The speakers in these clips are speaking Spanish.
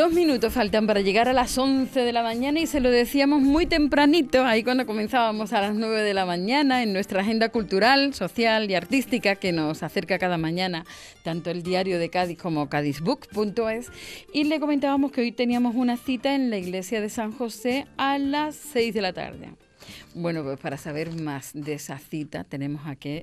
Dos minutos faltan para llegar a las 11 de la mañana y se lo decíamos muy tempranito, ahí cuando comenzábamos a las 9 de la mañana, en nuestra agenda cultural, social y artística que nos acerca cada mañana, tanto el diario de Cádiz como cadizbook.es Y le comentábamos que hoy teníamos una cita en la iglesia de San José a las 6 de la tarde. Bueno, pues para saber más de esa cita tenemos aquí,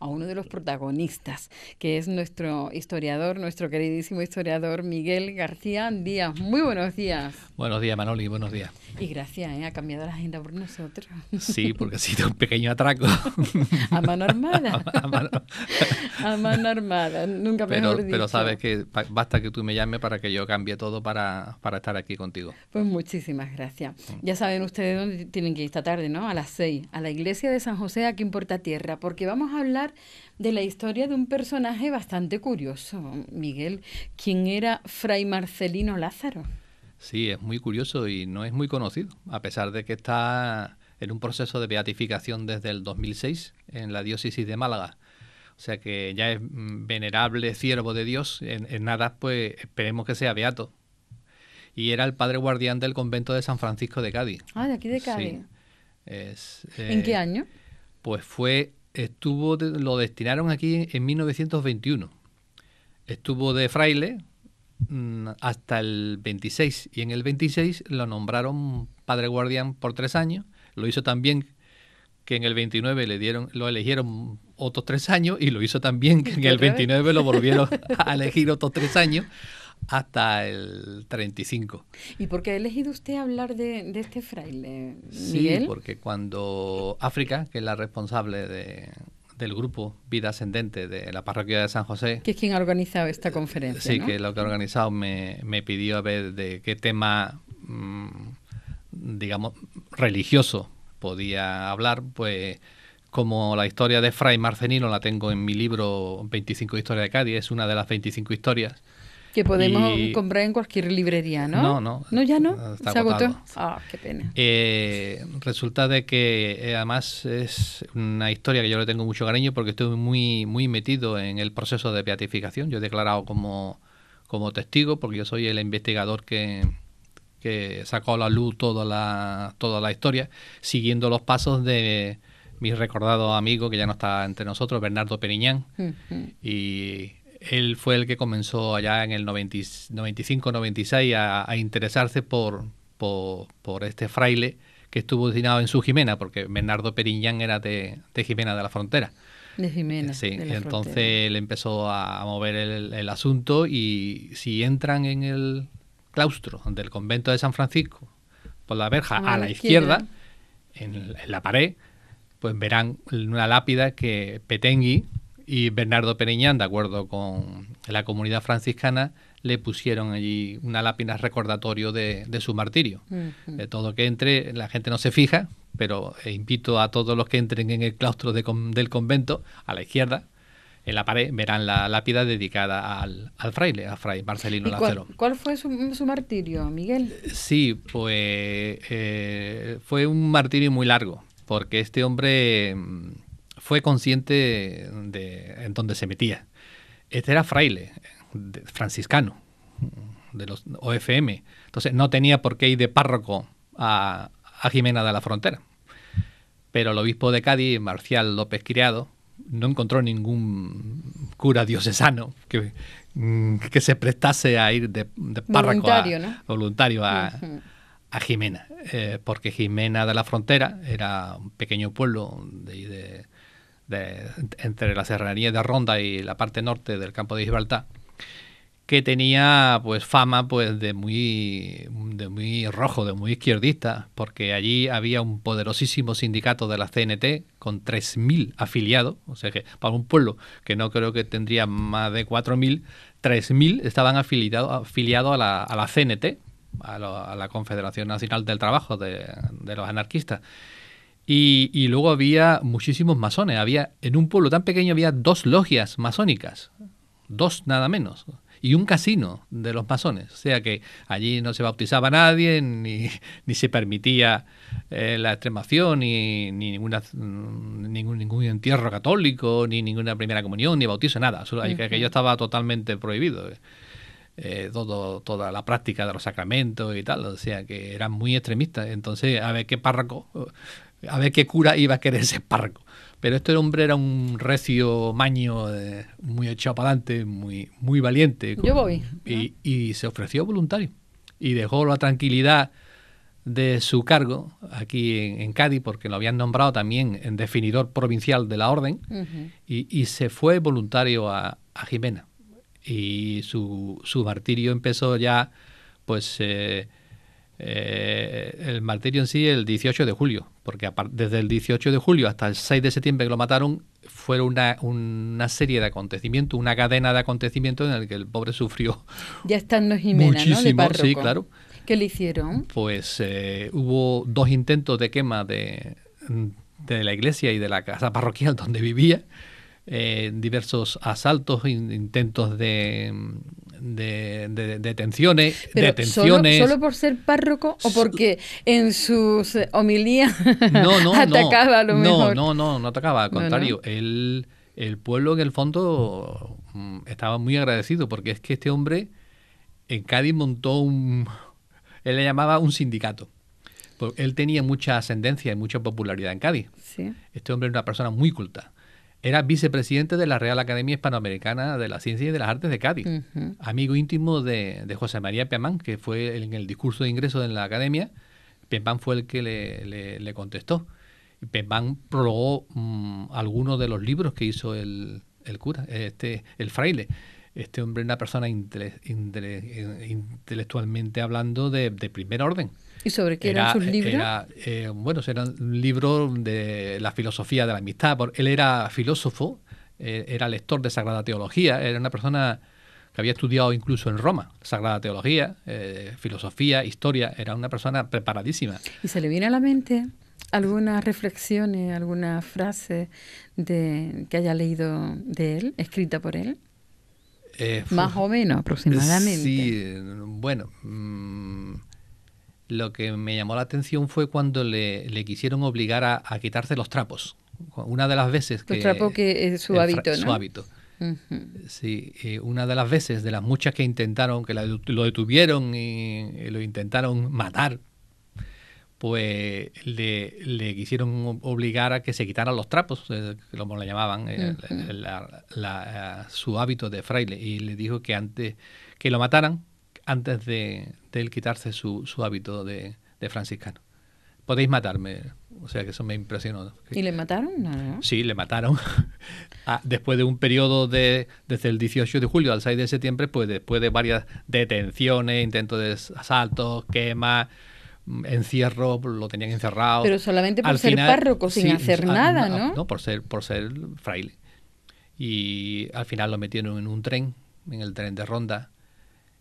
a uno de los protagonistas, que es nuestro historiador, nuestro queridísimo historiador Miguel García Díaz. Muy buenos días. Buenos días, Manoli, buenos días. Y gracias, ¿eh? ha cambiado la agenda por nosotros. Sí, porque ha sido un pequeño atraco. a mano armada. a, mano... armada, nunca pero, mejor dicho. Pero sabes que basta que tú me llames para que yo cambie todo para, para estar aquí contigo. Pues muchísimas gracias. Ya saben ustedes dónde tienen que ir tarde a las seis, a la iglesia de San José aquí en Tierra, porque vamos a hablar de la historia de un personaje bastante curioso, Miguel, quien era Fray Marcelino Lázaro. Sí, es muy curioso y no es muy conocido, a pesar de que está en un proceso de beatificación desde el 2006 en la diócesis de Málaga. O sea que ya es mm, venerable siervo de Dios, en, nada pues esperemos que sea beato. Y era el padre guardián del convento de San Francisco de Cádiz. Ah, de aquí de Cádiz. ¿En qué eh, año? Pues fue, estuvo, lo destinaron aquí en 1921. Estuvo de fraile mm, hasta el 26 y en el 26 lo nombraron padre guardián por tres años. Lo hizo también que en el 29 le dieron, lo eligieron otros tres años y lo hizo también que en el 29 lo volvieron a elegir otros tres años hasta el 35. ¿Y por qué ha elegido usted hablar de, este fraile, Miguel? Sí, porque cuando África, que es la responsable de, del grupo Vida Ascendente de la parroquia de San José... Que es quien ha organizado esta conferencia, Sí, que lo que ha organizado me, pidió a ver de qué tema, mm, digamos, religioso podía hablar, pues como la historia de Fray Marcenino la tengo en mi libro 25 historias de Cádiz, es una de las 25 historias que podemos comprar en cualquier librería, ¿no? No, no. No, ya no. Se agotado. Ah, qué pena. Eh, resulta de que eh, además es una historia que yo le tengo mucho cariño porque estoy muy, muy metido en el proceso de beatificación. Yo he declarado como, como testigo porque yo soy el investigador que, que sacó a la luz toda la, toda la historia, siguiendo los pasos de mi recordado amigo que ya no está entre nosotros, Bernardo Periñán. Y él fue el que comenzó allá en el 95-96 a, interesarse por, este fraile que estuvo destinado en su Jimena, porque Bernardo Periñán era de, Jimena de la Frontera. De Jimena. entonces él empezó a mover el, asunto y si entran en el claustro del convento de San Francisco, por la verja a, la izquierda, en, la pared, pues verán una lápida que Petengui y Bernardo Pereñán, de acuerdo con la comunidad franciscana, le pusieron allí una lápida recordatorio de, su martirio. De todo que entre, la gente no se fija, pero eh, invito a todos los que entren en el claustro del convento, a la izquierda, en la pared, verán la lápida dedicada al, fraile, a Fray Marcelino ¿Y cuál, fue su, martirio, Miguel? Sí, pues eh, fue un martirio muy largo, porque este hombre mm, fue consciente de en dónde se metía. Este era fraile, franciscano, de los OFM. Entonces no tenía por qué ir de párroco a, Jimena de la Frontera. Pero el obispo de Cádiz, Marcial López Criado, no encontró ningún cura diocesano que, que se prestase a ir de, párroco voluntario, a, Jimena, eh, porque Jimena de la Frontera era un pequeño pueblo de, entre la serranía de Ronda y la parte norte del campo de Gibraltar, que tenía pues fama pues de muy, de muy rojo, de muy izquierdista, porque allí había un poderosísimo sindicato de la CNT con 3.000 afiliados, o sea que para un pueblo que no creo que tendría más de 4.000, 3.000 estaban afiliados a, la, a la CNT, a, la Confederación Nacional del Trabajo de los Anarquistas. Y, luego había muchísimos masones. Había, en un pueblo tan pequeño había dos logias masónicas, dos nada menos, y un casino de los masones. O sea que allí no se bautizaba nadie, ni, ni se permitía eh, la extremación, ni, ninguna, mm, ningún, ningún, entierro católico, ni ninguna primera comunión, ni bautizo, nada. Aquello estaba totalmente prohibido. Eh. Eh, toda la práctica de los sacramentos y tal, o sea que eran muy extremistas. Entonces, a ver qué párroco a ver qué cura iba a querer ese párroco. Pero este hombre era un recio maño, eh, muy echado para adelante, muy, muy valiente. Yo voy. Ah. Y, se ofreció voluntario. Y dejó la tranquilidad de su cargo aquí en, Cádiz, porque lo habían nombrado también en definidor provincial de la orden, y, se fue voluntario a, Jimena. Y su, martirio empezó ya, pues, eh, eh, el martirio en sí el 18 de julio, porque desde el 18 de julio hasta el 6 de septiembre que lo mataron fue una, una serie de acontecimientos, una cadena de acontecimientos en el que el pobre sufrió ya estando muchísimo, sí, claro. ¿Qué le hicieron? Pues eh, hubo dos intentos de quema de, la iglesia y de la casa parroquial donde vivía. Eh, diversos asaltos, intentos de, de, detenciones. detenciones. Solo, por ser párroco o porque en sus eh, homilías no, no, atacaba lo No, no, no, no atacaba, al contrario. El, el pueblo en el fondo mm, estaba muy agradecido porque es que este hombre en Cádiz montó un. Él le llamaba un sindicato. Pues él tenía mucha ascendencia y mucha popularidad en Cádiz. Este hombre era una persona muy culta. Era vicepresidente de la Real Academia Hispanoamericana de las Ciencias y de las Artes de Cádiz, amigo íntimo de, José María Piamán, que fue en el discurso de ingreso en la academia, Pemán fue el que le, contestó. Pemán prologó mm, algunos de los libros que hizo el, el cura, este, el fraile este hombre una persona eh, intelectualmente hablando de, primer orden. ¿Y sobre qué eran sus libros? Era, eh, bueno, eran un libro de la filosofía de la amistad. Él era filósofo, eh, era lector de Sagrada Teología, era una persona que había estudiado incluso en Roma, Sagrada Teología, filosofía, historia, era una persona preparadísima. ¿Y se le viene a la mente algunas reflexiones, alguna frase de, que haya leído de él, escrita por él? Eh, Más o menos, aproximadamente. Sí, bueno. Mm, lo que me llamó la atención fue cuando le, quisieron obligar a, quitarse los trapos. Una de las veces que. Los trapos que es su hábito, ¿no? Su hábito. Sí, eh, una de las veces, de las muchas que intentaron, que lo detuvieron y, lo intentaron matar pues le, quisieron obligar a que se quitaran los trapos, eh, como le llamaban, eh, eh, su hábito de fraile, y le dijo que antes que lo mataran antes de, de él quitarse su, su hábito de, franciscano. Podéis matarme, o sea que eso me impresionó. ¿Y le mataron? Sí, le mataron. Ah, después de un periodo de, desde el 18 de julio al 6 de septiembre, pues después de varias detenciones, intentos de asaltos, quemas encierro, lo tenían encerrado. Pero solamente por ser párroco, sin hacer ah, nada, ¿no? No, por ser, por ser fraile. Y al final lo metieron en un tren, en el tren de Ronda,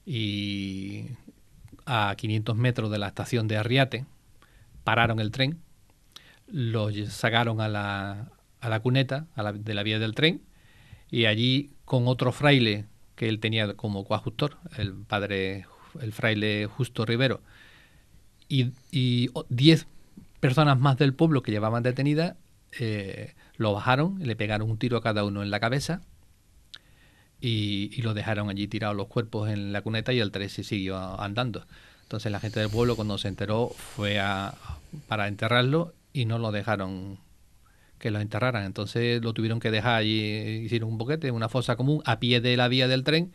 y a 500 metros de la estación de Arriate pararon el tren, lo sacaron a la, a la cuneta de la vía del tren y allí con otro fraile que él tenía como coajustor, el padre, el fraile Justo Rivero, y, y 10 personas más del pueblo que llevaban detenida eh, lo bajaron, le pegaron un tiro a cada uno en la cabeza y, lo dejaron allí tirados los cuerpos en la cuneta y el se siguió andando. Entonces la gente del pueblo cuando se enteró fue a, para enterrarlo y no lo dejaron que lo enterraran. Entonces lo tuvieron que dejar allí, hicieron un boquete, una fosa común a pie de la vía del tren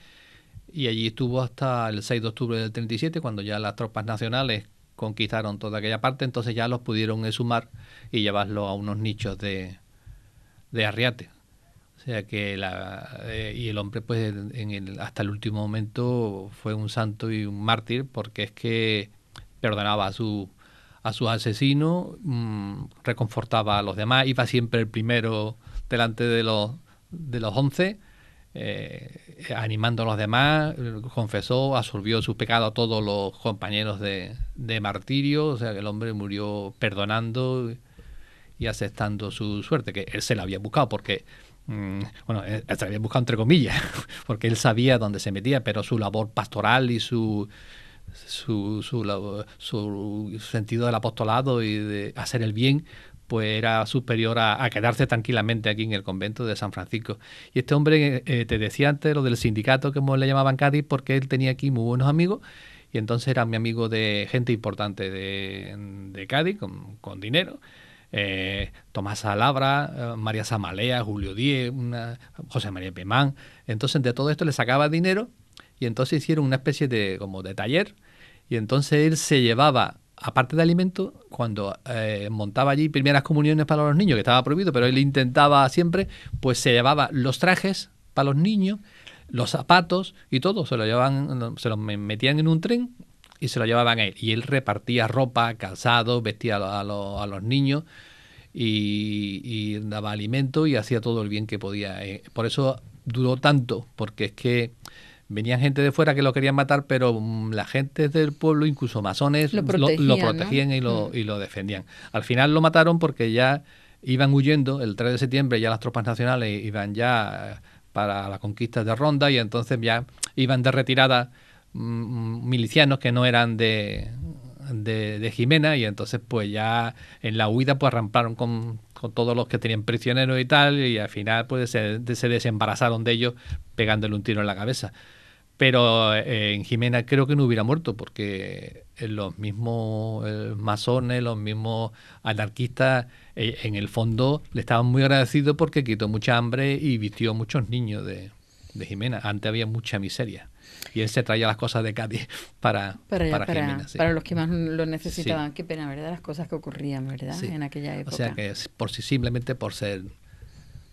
y allí estuvo hasta el 6 de octubre del 37 cuando ya las tropas nacionales conquistaron toda aquella parte, entonces ya los pudieron sumar y llevarlos a unos nichos de, arriate. O sea que la, eh, y el hombre pues en hasta el último momento fue un santo y un mártir porque es que perdonaba a, su, a sus asesinos, mm, reconfortaba a los demás, iba siempre el primero delante de los, de los once eh, animando a los demás, confesó, absorbió su pecado a todos los compañeros de, martirio, o sea que el hombre murió perdonando y aceptando su suerte, que él se la había buscado porque, mm, bueno, él se la había buscado entre comillas, porque él sabía dónde se metía, pero su labor pastoral y Su, su, su, su sentido del apostolado y de hacer el bien pues era superior a, quedarse tranquilamente aquí en el convento de San Francisco. Y este hombre, eh, eh, te decía antes, lo del sindicato, como le llamaban Cádiz, porque él tenía aquí muy buenos amigos y entonces era mi amigo de gente importante de, Cádiz, con, dinero. Eh, Tomás Alabra, María Samalea, Julio Díez, José María Pemán. Entonces de todo esto le sacaba dinero y entonces hicieron una especie de como de taller y entonces él se llevaba aparte de alimento, cuando eh, montaba allí primeras comuniones para los niños, que estaba prohibido, pero él intentaba siempre, pues se llevaba los trajes para los niños, los zapatos y todo, se lo llevaban, se los metían en un tren y se lo llevaban a él. Y él repartía ropa, calzado, vestía a, los, niños y, y, daba alimento y hacía todo el bien que podía. Eh. Por eso duró tanto, porque es que venían gente de fuera que lo querían matar, pero mm, la gente del pueblo, incluso masones, lo protegían, y, lo, mm. y lo defendían. Al final lo mataron porque ya iban huyendo, el 3 de septiembre ya las tropas nacionales iban ya eh, para la conquista de Ronda y entonces ya iban de retirada mm, milicianos que no eran de, Jimena y entonces pues ya en la huida pues arramparon con, todos los que tenían prisioneros y tal y al final pues se, se, desembarazaron de ellos pegándole un tiro en la cabeza. Pero eh, en Jimena creo que no hubiera muerto porque eh, los mismos eh, masones, los mismos anarquistas, en el fondo le estaban muy agradecidos porque quitó mucha hambre y vistió muchos niños de, Jimena. Antes había mucha miseria. Y él se traía las cosas de Cádiz para, para, Jimena, para los que más lo necesitaban. Qué pena, ¿verdad? Las cosas que ocurrían, ¿verdad? En aquella época. O sea que por si simplemente por ser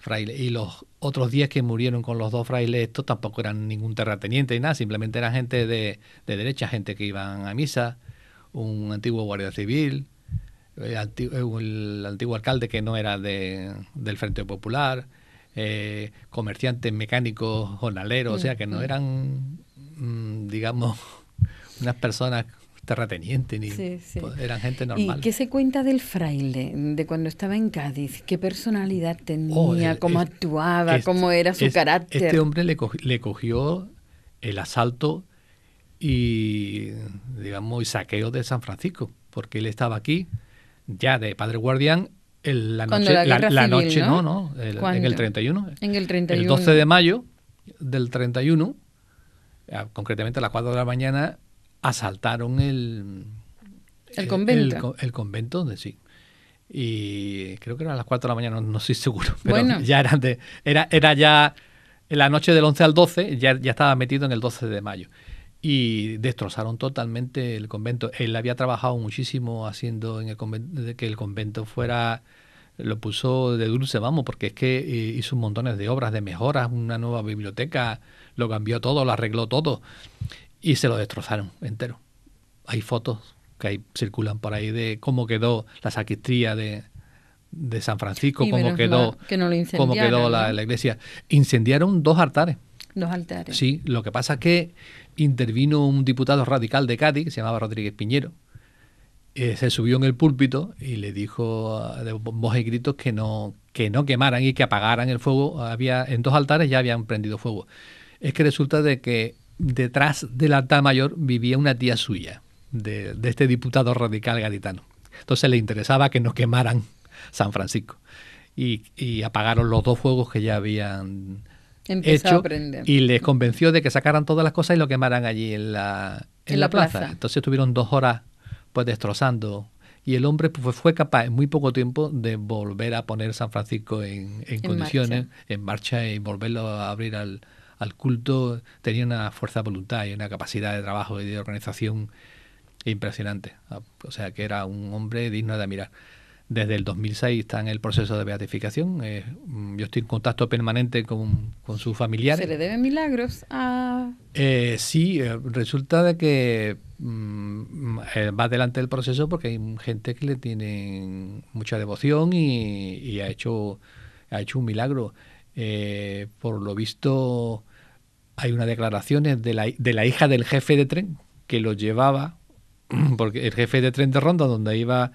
frailes. Y los otros 10 que murieron con los dos frailes, estos tampoco eran ningún terrateniente ni nada, simplemente eran gente de, derecha, gente que iban a misa, un antiguo guardia civil, eh, eh, el antiguo, alcalde que no era de, del Frente Popular, eh, comerciantes, mecánicos, jornaleros, o sea que no mm, mm. eran, mm, digamos, unas personas terrateniente, ni eran gente normal. ¿Y qué se cuenta del fraile, de cuando estaba en Cádiz? ¿Qué personalidad tenía? Oh, ¿Cómo actuaba? Este ¿Cómo era su este carácter? Este hombre le, cogió, el asalto y, digamos, y saqueo de San Francisco, porque él estaba aquí ya de padre guardián la noche, no, no, en el 31. En el 31. El 12 de mayo del 31, concretamente a las 4 de la mañana, asaltaron el, el convento. El, convento sí. Y creo que eran a las 4 de la mañana, no, no estoy seguro. Pero bueno. ya era, de, era, era ya en la noche del 11 al 12, ya, ya estaba metido en el 12 de mayo. Y destrozaron totalmente el convento. Él había trabajado muchísimo haciendo en el convento, que el convento fuera lo puso de dulce, vamos, porque es que eh, hizo montones de obras, de mejoras, una nueva biblioteca, lo cambió todo, lo arregló todo y se lo destrozaron entero. Hay fotos que hay, circulan por ahí de cómo quedó la sacristía de, de San Francisco, cómo quedó, cómo quedó la, iglesia. Incendiaron dos altares. Dos altares. Sí, lo que pasa es que intervino un diputado radical de Cádiz, que se llamaba Rodríguez Piñero, eh, se subió en el púlpito y le dijo de voz y gritos que no, que no quemaran y que apagaran el fuego. Había, en dos altares ya habían prendido fuego. Es que resulta de que detrás de la mayor vivía una tía suya, de, de este diputado radical gaditano. Entonces le interesaba que no quemaran San Francisco. Y, y, apagaron los dos fuegos que ya habían hecho y les convenció de que sacaran todas las cosas y lo quemaran allí en la, en, la, plaza. Entonces estuvieron dos horas pues destrozando y el hombre pues, fue capaz en muy poco tiempo de volver a poner San Francisco en, condiciones, en marcha y volverlo a abrir al, al culto tenía una fuerza de voluntad y una capacidad de trabajo y de organización impresionante. Ah, o sea que era un hombre digno de admirar. Desde el 2006 está en el proceso de beatificación. Eh, mm, yo estoy en contacto permanente con, con, sus familiares. ¿Se le deben milagros a...? Eh, sí, eh, resulta de que mm, va adelante el proceso porque hay gente que le tiene mucha devoción y, ha, hecho, ha hecho un milagro. por lo visto, hay unas declaraciones de la, de la hija del jefe de tren que lo llevaba, porque el jefe de tren de Ronda, donde iba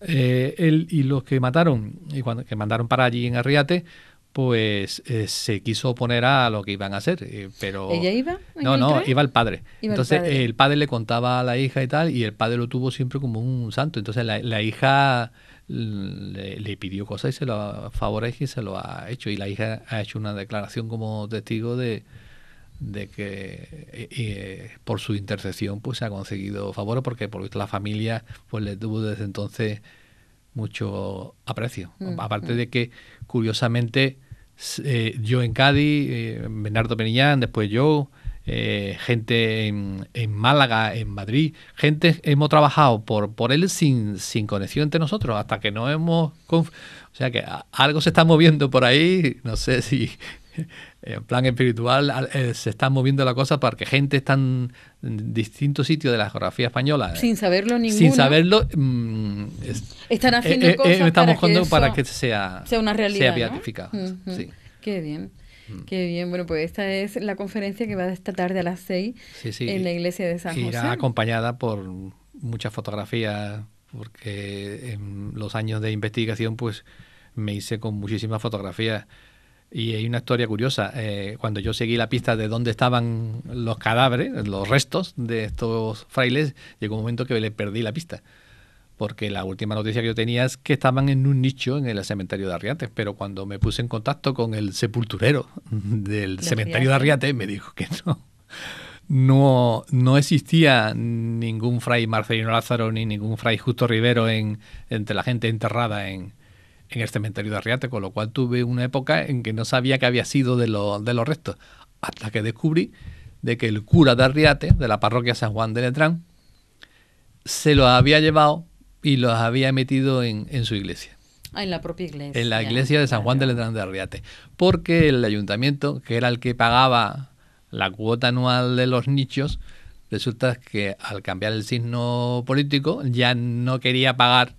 eh, él y los que mataron, y cuando, que mandaron para allí en Arriate, pues eh, se quiso oponer a lo que iban a hacer, eh, pero... ¿Ella iba? No, no, iba el padre. Entonces el padre. le contaba a la hija y tal, y el padre lo tuvo siempre como un santo. Entonces la, hija le, le, pidió cosas y se lo favorece y se lo ha hecho. Y la hija ha hecho una declaración como testigo de, de que eh, por su intercesión pues ha conseguido favores porque por visto la familia pues le tuvo desde entonces mucho aprecio. Mm, aparte mm. de que curiosamente eh, yo en Cádiz, eh, Bernardo Peniñán, después yo, gente en, Málaga, en Madrid, gente hemos trabajado por, por él sin, sin conexión entre nosotros, hasta que no hemos... O sea que algo se está moviendo por ahí, no sé si en plan espiritual eh, se está moviendo la cosa para que gente esté en distintos sitios de la geografía española sin saberlo ninguno sin saberlo mm, están eh, haciendo eh, cosas estamos para que, para que sea sea una realidad sea beatificado qué bien mm. Qué bien, bueno, pues esta es la conferencia que va esta tarde a las 6 en la iglesia de San José. Irá acompañada por muchas fotografías, porque en los años de investigación pues me hice con muchísimas fotografías y hay una historia curiosa. Eh, cuando yo seguí la pista de dónde estaban los cadáveres, los restos de estos frailes, llegó un momento que le perdí la pista. Porque la última noticia que yo tenía es que estaban en un nicho en el cementerio de Arriates. Pero cuando me puse en contacto con el sepulturero del cementerio de Arriate, me dijo que no. No, no existía ningún fray Marcelino Lázaro ni ningún fray Justo Rivero en, entre la gente enterrada en, en el este cementerio de Arriate, con lo cual tuve una época en que no sabía qué había sido de, de los restos, hasta que descubrí de que el cura de Arriate, de la parroquia San Juan de Letrán, se los había llevado y los había metido en, su iglesia. Ah, en la propia iglesia. En la iglesia de San Juan de Letrán de Arriate. Porque el ayuntamiento, que era el que pagaba la cuota anual de los nichos, resulta que al cambiar el signo político ya no quería pagar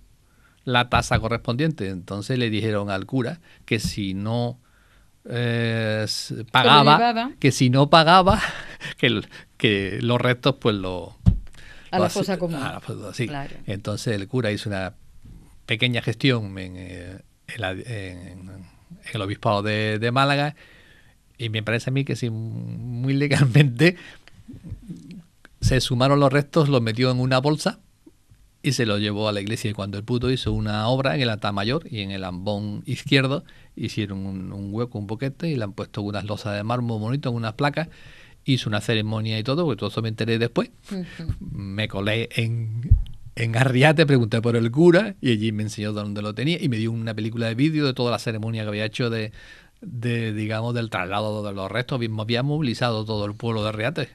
la tasa correspondiente. Entonces le dijeron al cura que si no eh, pagaba, que si no pagaba, que, los restos pues lo... A la fosa común. Entonces el cura hizo una pequeña gestión en, eh, el obispado de, Málaga y me parece a mí que sí, muy legalmente se sumaron los restos, los metió en una bolsa y se lo llevó a la iglesia. Y cuando el puto hizo una obra en el altar mayor y en el ambón izquierdo, hicieron un, hueco, un boquete y le han puesto unas losas de mármol bonito, unas placas. Hizo una ceremonia y todo, porque todo eso me enteré después. Me colé en, en Arriate, pregunté por el cura y allí me enseñó dónde lo tenía y me dio una película de vídeo de toda la ceremonia que había hecho de, de digamos, del traslado de los restos. Había movilizado todo el pueblo de Arriate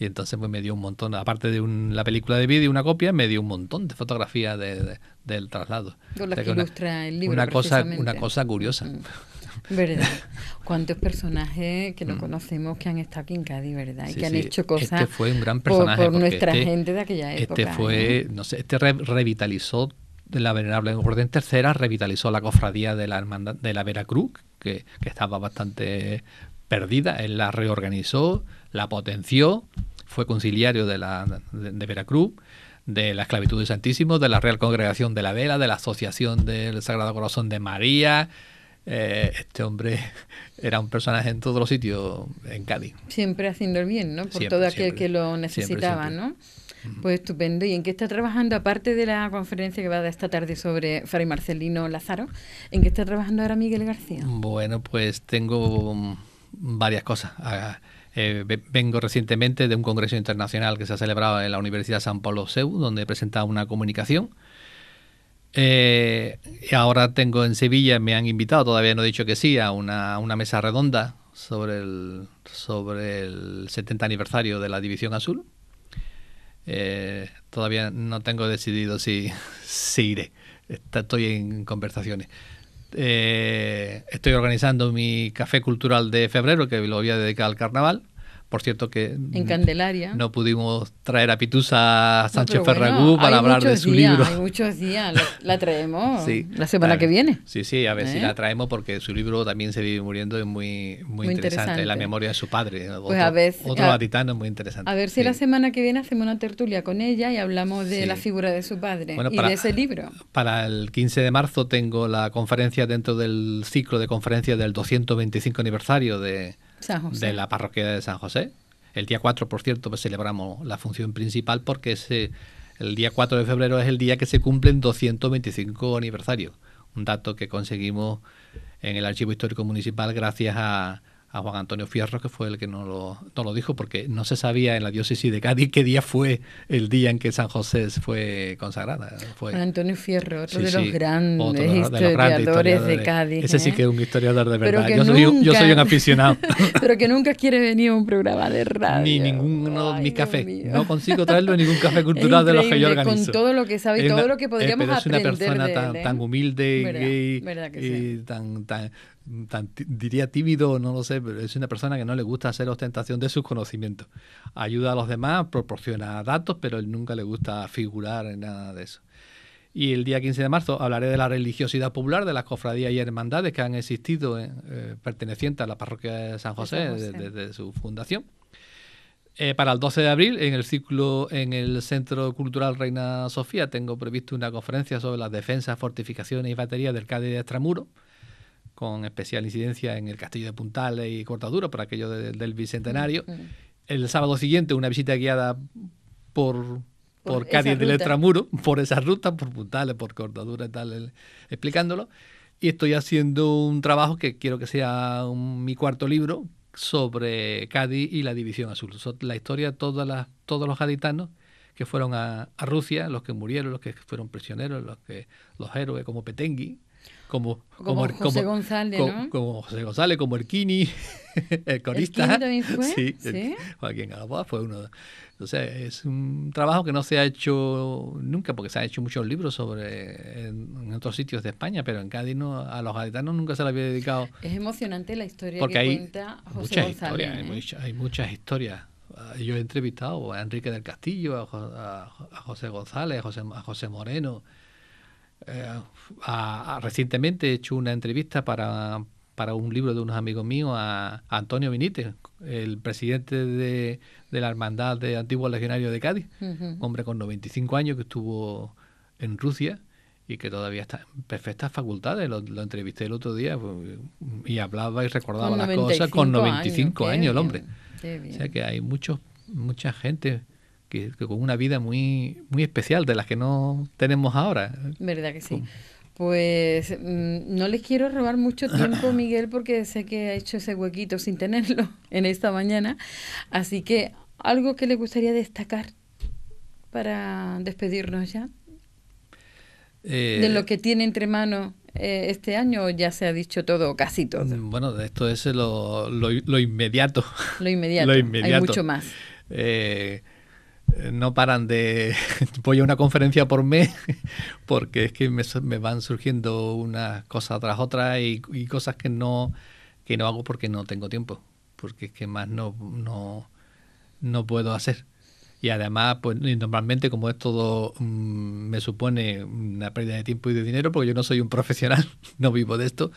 y entonces pues me dio un montón, aparte de un, la película de vídeo, y una copia, me dio un montón de fotografías de, del traslado. Con que una, el libro. Una cosa, una cosa curiosa. Mm, mm. ¿Verdad? Cuántos personajes que no mm. conocemos que han estado aquí en Cádiz, ¿verdad? Y que han hecho cosas este fue un gran personaje por, nuestra este gente de aquella este época. Este fue, ¿eh? ¿no? sé, este revitalizó la Venerable Orden Tercera, revitalizó la cofradía de la de la Veracruz, que, que estaba bastante perdida. Él la reorganizó, la potenció fue conciliario de, la, de, Veracruz, de la esclavitud del Santísimo, de la Real Congregación de la Vela, de la Asociación del Sagrado Corazón de María. Eh, este hombre era un personaje en todos los sitios en Cádiz. Siempre haciendo el bien, ¿no? Por todo aquel que lo necesitaba, ¿no? Pues estupendo. ¿Y en qué está trabajando, aparte de la conferencia que va a dar esta tarde sobre Fray Marcelino Lázaro, en qué está trabajando ahora Miguel García? Bueno, pues tengo varias cosas. Eh, vengo recientemente de un congreso internacional que se ha celebrado en la Universidad San paulo CEU, donde he presentado una comunicación. Eh, ahora tengo en Sevilla, me han invitado, todavía no he dicho que sí, a una, mesa redonda sobre el, sobre el 70 aniversario de la División Azul. Eh, todavía no tengo decidido si, si iré. estoy en conversaciones. Eh, estoy organizando mi café cultural de febrero, que lo voy a dedicar al carnaval. Por cierto que... En Candelaria. No pudimos traer a Pitusa Sánchez Ferragú para hablar de su libro. Hay muchos días, la, traemos la semana que viene. Sí, sí, a ver si ¿Eh? la traemos porque su libro también se vive muriendo, es muy, muy, interesante. La memoria de su padre, pues otro, a es muy interesante. A ver si la semana que viene hacemos una tertulia con ella y hablamos de la figura de su padre y para, de ese libro. Para el 15 de marzo tengo la conferencia dentro del ciclo de conferencias del 225 aniversario de de la parroquia de San José. El día 4, por cierto, pues, celebramos la función principal porque ese, el día 4 de febrero es el día que se cumplen 225 aniversarios. Un dato que conseguimos en el Archivo Histórico Municipal gracias a, a Juan Antonio Fierro, que fue el que no lo, no lo dijo, porque no se sabía en la diócesis de Cádiz qué día fue el día en que San José fue consagrada. Juan Antonio Fierro, otro de los grandes historiadores, de Cádiz. Ese sí ¿eh? que es un historiador de verdad. Yo, soy un, aficionado. pero que nunca quiere venir a un programa de radio. Ni ninguno de mis cafés. No consigo traerlo en ningún café cultural de los que yo organizo. Con todo lo que sabe y todo lo que podríamos eh, es una persona ¿eh? tan, humilde y, y tan, tan, diría tímido, no lo sé eh, es una persona que no le gusta hacer ostentación de sus conocimientos. Ayuda a los demás, proporciona datos, pero él nunca le gusta figurar en nada de eso. Y el día 15 de marzo hablaré de la religiosidad popular, de las cofradías y hermandades que han existido eh, eh, pertenecientes a la parroquia de San José desde, su fundación. para el 12 de abril, en el ciclo, en el Centro Cultural Reina Sofía, tengo previsto una conferencia sobre las defensas, fortificaciones y baterías del Cádiz de Extramuro con especial incidencia en el Castillo de Puntales y Cortadura, por aquello del bicentenario. El sábado siguiente, una visita guiada por, por, Cádiz del Letramuro, por esa ruta, por Puntales, por Cortadura y tal, explicándolo. Y estoy haciendo un trabajo que quiero que sea mi cuarto libro sobre Cádiz y la División Azul. la historia de todas las, todos los gaditanos que fueron a, a, Rusia, los que murieron, los que fueron prisioneros, los, que, los héroes como Petengui, como, como, José González, Como José González, como el corista. ¿El fue? Sí, Joaquín Galapagos fue uno. Entonces, es un trabajo que no se ha hecho nunca, porque se han hecho muchos libros sobre en, otros sitios de España, pero en Cádiz no, a los gaditanos nunca se le había dedicado. Es emocionante la historia porque que hay cuenta José González. Historias, ¿eh? hay, muchas, historias ah, yo he entrevistado a Enrique del Castillo, a, José González, a José Moreno, eh, recientemente he hecho una entrevista para, para, un libro de unos amigos míos a, Antonio vinítez el presidente de, la Hermandad de Antiguos Legionarios de Cádiz, hombre con 95 años que estuvo en Rusia y que todavía está en perfectas facultades. Lo, entrevisté el otro día pues, y hablaba y recordaba las cosas con 95 años, años el hombre. O sea que hay muchos, mucha gente que, con una vida muy, muy especial, de las que no tenemos ahora. ¿Verdad que sí? Pues mm, no les quiero robar mucho tiempo, Miguel, porque sé que ha hecho ese huequito sin tenerlo en esta mañana. Así que algo que le gustaría destacar para despedirnos ya. de eh, lo que tiene entre manos eh, este año ya se ha dicho todo, casi todo. Mm, bueno, esto es lo, inmediato. Lo inmediato. lo inmediato. Hay mucho más. Eh, eh, no paran de... Voy a una conferencia por mes porque es que me, van surgiendo unas cosas tras otras y, cosas que no, que no hago porque no tengo tiempo, porque es que más no, no, puedo hacer. Y además, pues normalmente como es todo, mm, me supone una pérdida de tiempo y de dinero, porque yo no soy un profesional, no vivo de esto,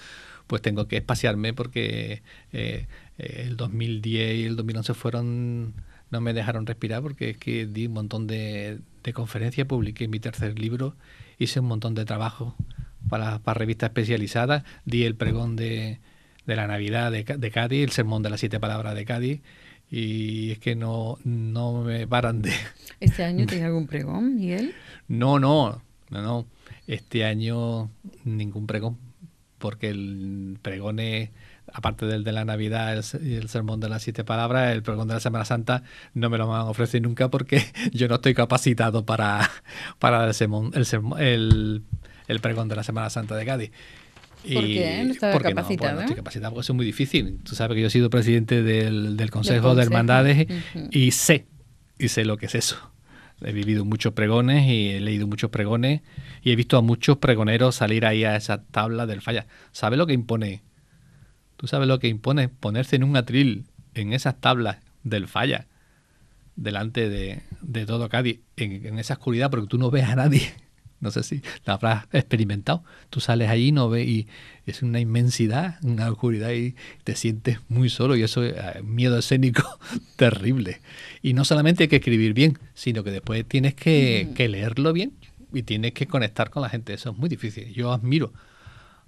pues tengo que espaciarme porque eh, eh, el 2010 y el 2011 fueron no me dejaron respirar porque es que di un montón de, de conferencias, publiqué mi tercer libro, hice un montón de trabajo para, para revistas especializadas, di el pregón de, de la Navidad de, de, Cádiz, el sermón de las siete palabras de Cádiz, y es que no, no me paran de... ¿Este año tiene algún pregón, Miguel? No, no, no, no. Este año ningún pregón porque el pregone, aparte del de la Navidad y el, sermón de las siete palabras, el pregón de la Semana Santa no me lo van a ofrecer nunca porque yo no estoy capacitado para, para el, sermón, el, pregón de la Semana Santa de Cádiz. ¿Por qué? porque No, estoy capacitado porque eso es muy difícil. Tú sabes que yo he sido presidente del, Consejo, de Hermandades y sé, y sé lo que es eso he vivido muchos pregones y he leído muchos pregones y he visto a muchos pregoneros salir ahí a esa tabla del falla. ¿Sabe lo que impone? ¿Tú sabes lo que impone? Ponerse en un atril en esas tablas del falla delante de, todo Cádiz, en, en esa oscuridad, porque tú no ves a nadie no sé si la habrás experimentado. Tú sales allí no ves y es una inmensidad, una oscuridad y te sientes muy solo y eso es eh, miedo escénico terrible. Y no solamente hay que escribir bien, sino que después tienes que, leerlo bien y tienes que conectar con la gente. Eso es muy difícil. Yo admiro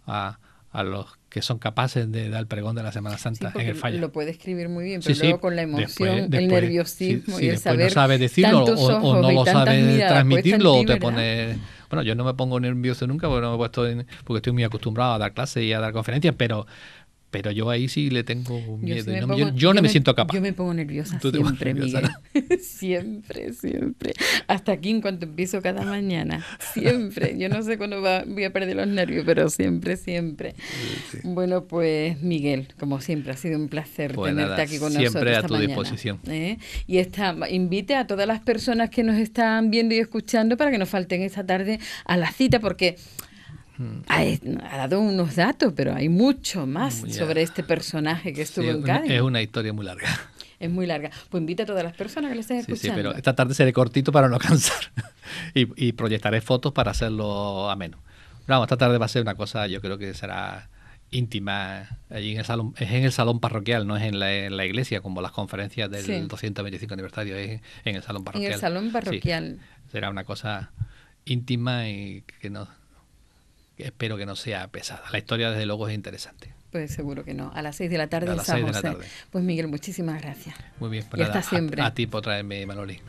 a, a los que son capaces de dar el pregón de la Semana Santa en el fallo. Lo puede escribir muy bien, pero luego con la emoción, el nerviosismo y el saber. no sabe decirlo o, no lo sabe pues transmitirlo o te pone. Bueno, yo no me pongo nervioso nunca puesto porque estoy muy acostumbrado a dar clases y a dar conferencias, pero pero yo ahí sí le tengo miedo. Yo, no, me, siento capaz. Yo me pongo nerviosa siempre, Miguel. siempre, siempre. Hasta aquí en cuanto empiezo cada mañana. Siempre. Yo no sé cuándo voy a perder los nervios, pero siempre, siempre. Bueno, pues Miguel, como siempre, ha sido un placer pues tenerte aquí con nosotros. Siempre a tu disposición. ¿eh? Y esta, invite a todas las personas que nos están viendo y escuchando para que nos falten esta tarde a la cita, porque... Mm. Ha, dado unos datos, pero hay mucho más sobre este personaje que estuvo en Cádiz. Es una historia muy larga. Es muy larga. Pues invita a todas las personas que lo estén escuchando. Sí, pero esta tarde seré cortito para no cansar y, proyectaré fotos para hacerlo ameno. Vamos, esta tarde va a ser una cosa, yo creo que será íntima. Allí en el salón, es en el salón parroquial, no es en la, iglesia, como las conferencias del 225 aniversario, es en el salón parroquial. En el salón parroquial. será una cosa íntima y que no espero que no sea pesada. La historia, desde luego, es interesante. Pues seguro que no. A las 6 de la tarde a ¿eh? Pues Miguel, muchísimas gracias. Muy bien, pues y hasta siempre. A, ti por traerme, Manolín.